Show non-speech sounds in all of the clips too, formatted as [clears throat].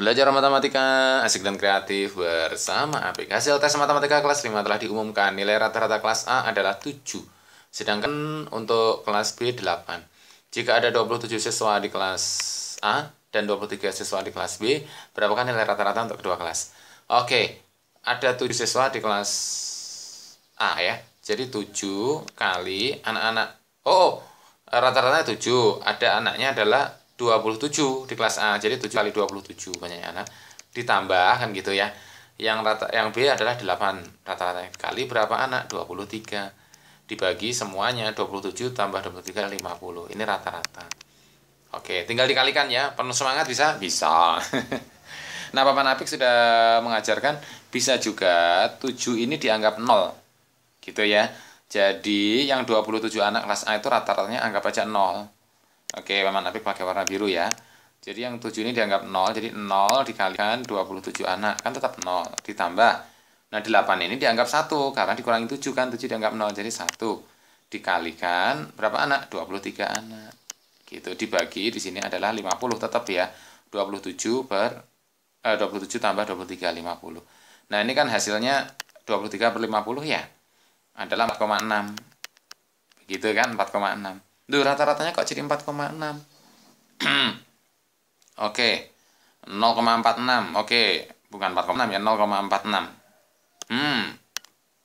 Belajar matematika asik dan kreatif bersama APK. Hasil tes matematika kelas 5 telah diumumkan. Nilai rata-rata kelas A adalah 7, sedangkan untuk kelas B 8. Jika ada 27 siswa di kelas A dan 23 siswa di kelas B, berapakah nilai rata-rata untuk kedua kelas? Oke, ada 7 siswa di kelas A ya. Jadi 7 kali anak-anak. Oh, rata-rata 7. Ada anaknya adalah 27 di kelas A. Jadi 7 kali 27 banyak anak ditambah kan gitu ya. Yang rata yang B adalah 8. Rata-rata kali berapa anak? 23. Dibagi semuanya 27 tambah 23 50. Ini rata-rata. Oke, tinggal dikalikan ya. Penuh semangat bisa? Bisa. [laughs] nah, papan apik sudah mengajarkan bisa juga 7 ini dianggap 0. Gitu ya. Jadi yang 27 anak kelas A itu rata-ratanya anggap aja 0 Oke, Paman Apik pakai warna biru ya. Jadi yang 7 ini dianggap 0, jadi 0 dikalikan 27 anak, kan tetap 0, ditambah. Nah, 8 ini dianggap 1, karena dikurangi 7 kan, 7 dianggap 0, jadi 1. Dikalikan berapa anak? 23 anak. Gitu, dibagi di sini adalah 50 tetap ya, 27 per eh, 27 tambah 23, 50. Nah, ini kan hasilnya 23 per 50 ya, adalah 4,6. Begitu kan, 4,6. Duh, rata-ratanya kok jadi 4,6. [clears throat] Oke. Okay. 0,46. Oke, okay. bukan 4,6 ya, 0,46. Hmm.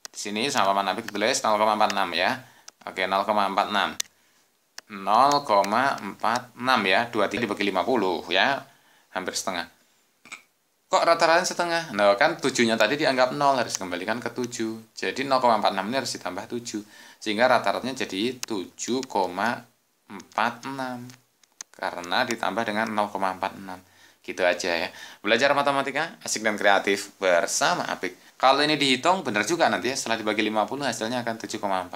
Di sini sama Nabi ditulis 0,46 ya. Oke, okay, 0,46. 0,46 ya, 23 dibagi 50 ya. Hampir setengah kok rata-rata setengah nah kan tujuhnya tadi dianggap nol harus kembalikan ke 7 jadi 0,46 ini harus ditambah 7 sehingga rata-ratanya jadi 7,46 karena ditambah dengan 0,46 gitu aja ya belajar matematika asik dan kreatif bersama Apik kalau ini dihitung benar juga nanti ya setelah dibagi 50 hasilnya akan 7,46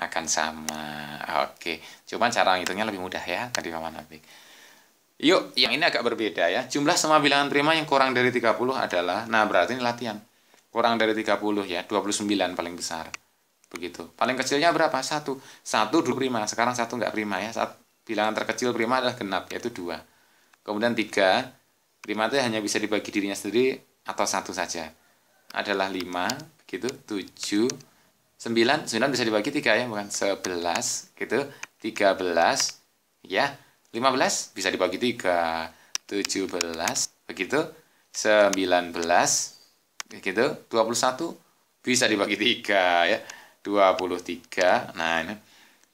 akan sama oke cuman cara ngitungnya lebih mudah ya tadi Paman Apik Yuk, yang ini agak berbeda ya. Jumlah semua bilangan prima yang kurang dari 30 adalah, nah berarti ini latihan. Kurang dari 30 ya, 29 paling besar. Begitu. Paling kecilnya berapa? Satu. Satu dua prima. Sekarang satu nggak prima ya. Saat bilangan terkecil prima adalah genap, yaitu dua. Kemudian tiga, prima itu hanya bisa dibagi dirinya sendiri atau satu saja. Adalah lima, begitu, tujuh, sembilan. Sembilan bisa dibagi tiga ya, bukan sebelas, gitu. Tiga belas, ya 15 bisa dibagi 3 17 begitu 19 begitu 21 bisa dibagi 3 ya 23 nah ini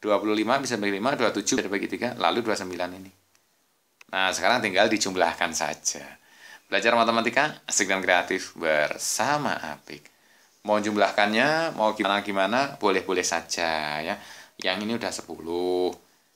25 bisa dibagi 5 27 bisa dibagi 3 lalu 29 ini nah sekarang tinggal dijumlahkan saja belajar matematika asik dan kreatif bersama Apik mau jumlahkannya mau gimana-gimana boleh-boleh saja ya yang ini udah 10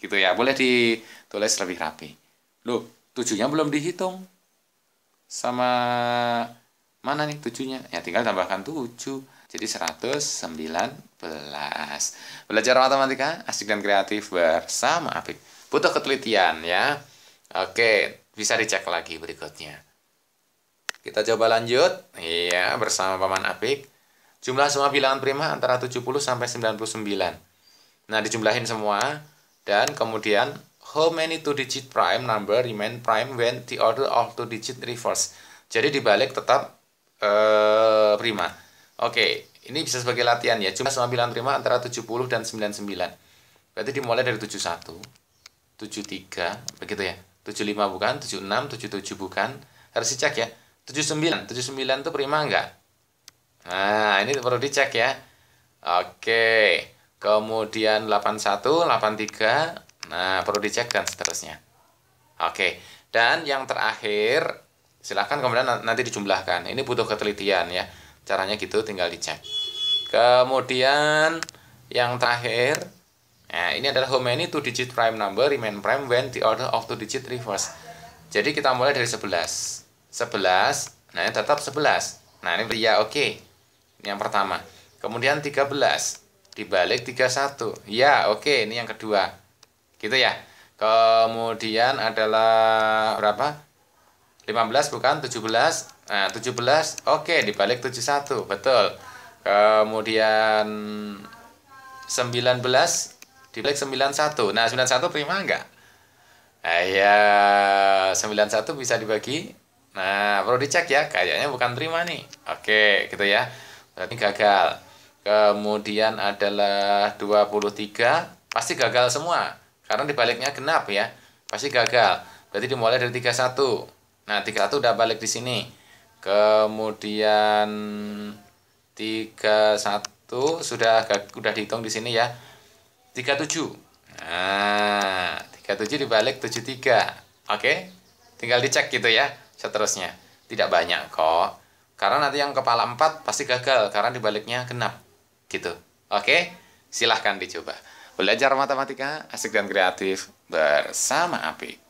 gitu ya boleh ditulis lebih rapi loh tujuhnya belum dihitung sama mana nih tujuhnya ya tinggal tambahkan tujuh jadi 119 belajar matematika asik dan kreatif bersama Apik butuh ketelitian ya oke bisa dicek lagi berikutnya kita coba lanjut. Iya, bersama Paman Apik. Jumlah semua bilangan prima antara 70 sampai 99. Nah, dijumlahin semua. Dan kemudian, how many two-digit prime number remain prime when the order of two-digit reverse? Jadi dibalik tetap uh, prima. Oke, okay. ini bisa sebagai latihan ya. Cuma penampilan prima antara 70 dan 99. Berarti dimulai dari 71, 73, begitu ya. 75 bukan, 76, 77 bukan. Harus dicek ya. 79, 79 itu prima enggak? Nah, ini perlu dicek ya. Oke. Okay kemudian 81, 83, nah perlu dicek dan seterusnya. Oke, dan yang terakhir silahkan kemudian nanti dijumlahkan. Ini butuh ketelitian ya, caranya gitu tinggal dicek. Kemudian yang terakhir, nah ini adalah how many two digit prime number remain prime when the order of two digit reverse. Jadi kita mulai dari 11. 11, nah, nah ini tetap 11. Nah ini ya oke, okay. yang pertama. Kemudian 13, dibalik 31. Ya, oke, okay, ini yang kedua. Gitu ya. Kemudian adalah berapa? 15 bukan 17. Nah, 17 oke okay, dibalik 71. Betul. Kemudian 19 dibalik 91. Nah, 91 prima enggak? Ayah, 91 iya, bisa dibagi. Nah, perlu dicek ya, kayaknya bukan terima nih. Oke, gitu ya. Berarti gagal kemudian adalah 23 pasti gagal semua karena dibaliknya genap ya pasti gagal berarti dimulai dari 31 nah 31 udah balik di sini kemudian 31 sudah udah dihitung di sini ya 37 nah 37 dibalik 73 oke tinggal dicek gitu ya seterusnya tidak banyak kok karena nanti yang kepala 4 pasti gagal karena dibaliknya genap Gitu. Oke, silahkan dicoba. Belajar matematika asik dan kreatif bersama Apik.